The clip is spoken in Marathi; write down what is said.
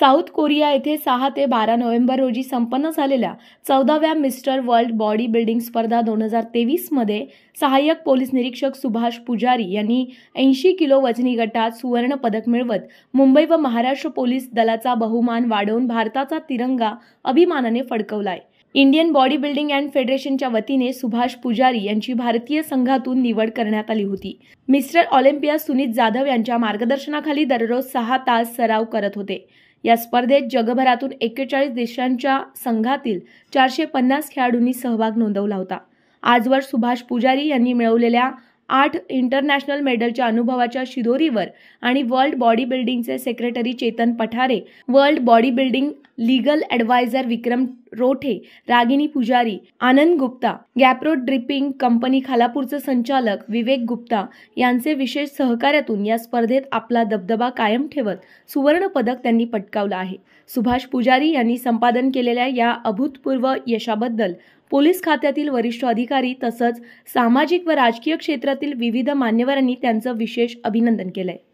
साऊथ कोरिया येथे सहा ते बारा नोव्हेंबर रोजी संपन्न झालेल्या चौदाव्या मिस्टर वर्ल्ड बॉडी बिल्डिंग स्पर्धा दोन हजार तेवीसमध्ये सहाय्यक पोलीस निरीक्षक सुभाष पुजारी यांनी ऐंशी किलो वजनी गटात सुवर्ण पदक मिळवत मुंबई व महाराष्ट्र पोलीस दलाचा बहुमान वाढवून भारताचा तिरंगा अभिमानाने फडकवलाय इंडियन बॉडी बिल्डिंग अँड फेडरेशनच्या वतीने सुभाष पुजारी यांची भारतीय संघातून निवड करण्यात आली होती मिस्टर ऑलिम्पिया सुनीत जाधव यांच्या मार्गदर्शनाखाली दररोज सहा तास सराव करत होते या स्पर्धेत जगभरातून एक्केचाळीस देशांच्या संघातील चारशे पन्नास खेळाडूंनी सहभाग नोंदवला होता आजवर सुभाष पुजारी यांनी मिळवलेल्या आठ इंटरनॅशनल मेडलच्या अनुभवाच्या शिदोरीवर आणि वर्ल्ड बॉडी बिल्डिंगचे secretary Chetan Pathare world body building legal adviser Vikram Rothe Ragini Pujari Anand Gupta गॅप्रो ड्रिपिंग कंपनी खालापूरचे संचालक विवेक गुप्ता यांचे विशेष सहकार्यातून या स्पर्धेत आपला दबदबा कायम ठेवत सुवर्ण पदक त्यांनी पटकावलं आहे सुभाष पुजारी यांनी संपादन केलेल्या या अभूतपूर्व यशाबद्दल पोलीस खात्यातील वरिष्ठ अधिकारी तसंच सामाजिक व राजकीय क्षेत्रातील विविध मान्यवरांनी त्यांचं विशेष अभिनंदन केलंय